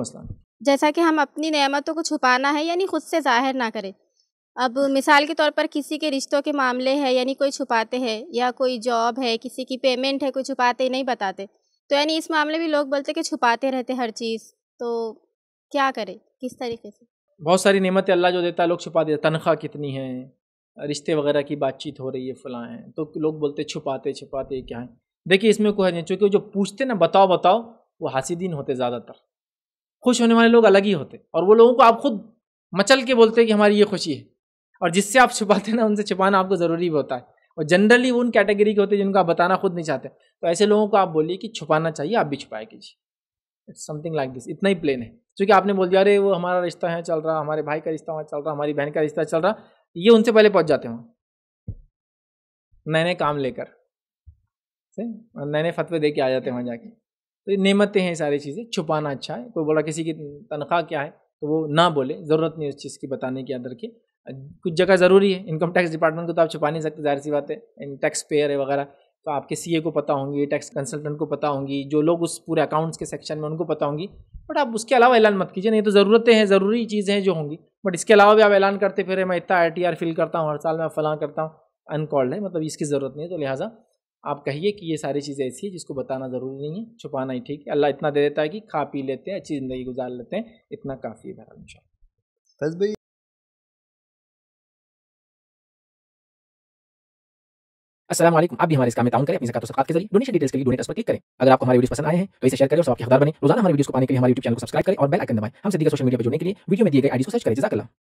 मसला जैसा कि हम अपनी नियमतों को छुपाना है यानी खुद से जाहिर ना करें अब मिसाल के तौर पर किसी के रिश्तों के मामले हैं यानी कोई छुपाते हैं या कोई जॉब है किसी की पेमेंट है कोई छुपाते नहीं बताते तो यानी इस मामले में लोग बोलते कि छुपाते रहते हर चीज़ तो क्या करें किस तरीके से बहुत सारी नियमतें अल्लाह जो देता है लोग छुपा देता तनख्वाह कितनी है रिश्ते वगैरह की बातचीत हो रही है फलाएँ हैं तो लोग बोलते छुपाते छुपाते क्या है देखिए इसमें कोई नहीं चूँकि जो पूछते ना बताओ बताओ वो हासिदीन होते ज़्यादातर खुश होने वाले लोग अलग ही होते और वो लोगों को आप खुद मचल के बोलते हैं कि हमारी ये खुशी है और जिससे आप छुपाते हैं ना उनसे छुपाना आपको ज़रूरी भी होता है और जनरली उन कैटेगरी के होते हैं जिनको आप बताना खुद नहीं चाहते तो ऐसे लोगों को आप बोलिए कि छुपाना चाहिए आप भी छुपाए कीजिए इट्स समथिंग लाइक दिस इतना ही प्लेन है क्योंकि आपने बोल दिया अरे वो हमारा रिश्ता है चल रहा हमारे भाई का रिश्ता वहाँ चल रहा हमारी बहन का रिश्ता चल रहा ये उनसे पहले पहुँच जाते हैं नए नए काम लेकर नए नए फतवे दे के आ जाते हैं वहाँ जाके तो नेमतें हैं सारी चीज़ें छुपाना अच्छा है कोई बोला किसी की तनख्वाह क्या है तो वो ना बोले ज़रूरत नहीं उस चीज़ की बताने की अदर की कुछ जगह ज़रूरी है इनकम टैक्स डिपार्टमेंट को तो आप छुपा नहीं सकते जाहिर सी बात है टैक्स पेयर है वगैरह तो आपके सी को पता होंगी टैक्स कंसल्टेंट को पता होंगी जो लोग उस पूरे अकाउंट्स के सेक्शन में उनको पता होंगी बट आप उसके अलावा ऐलान मत कीजिए नहीं तो ज़रूरतें हैं ज़रूरी चीज़ें हैं जो होंगी बट इसके अलावा भी आप ऐलान करते फिर मैं इतना आई फिल करता हूँ हर साल मैं फलां करता हूँ अनकॉल्ड है मतलब इसकी ज़रूरत नहीं है तो लिहाजा आप कहिए कि ये सारी चीज़ें ऐसी है जिसको बताना ज़रूरी नहीं है छुपाना ही ठीक है अल्लाह इतना दे देता है कि खा पी लेते हैं अच्छी ज़िंदगी गुजार लेते हैं इतना काफ़ी है बहरहाल इन भाई असलम आप भी हमारे इस काम में ताउन करें अपनी जकात सकात के जरिए डोनेशन डिटेल्स के लिए डोनेट पर क्लिक करें अगर आपको हमारी वीडियो पसंद आए हैं तो इसे शेयर करें और सबके हकदार बने रोजाना हमारे वीडियो को पाने के लिए हमारे यूट्यूब चैनल को सब्सक्राइब करें और बेल आइकन दबाएं हम सीधे सोशल मीडिया पर जुड़ने के लिए वीडियो में दिए गए आईडी को सर्च करें जजाकला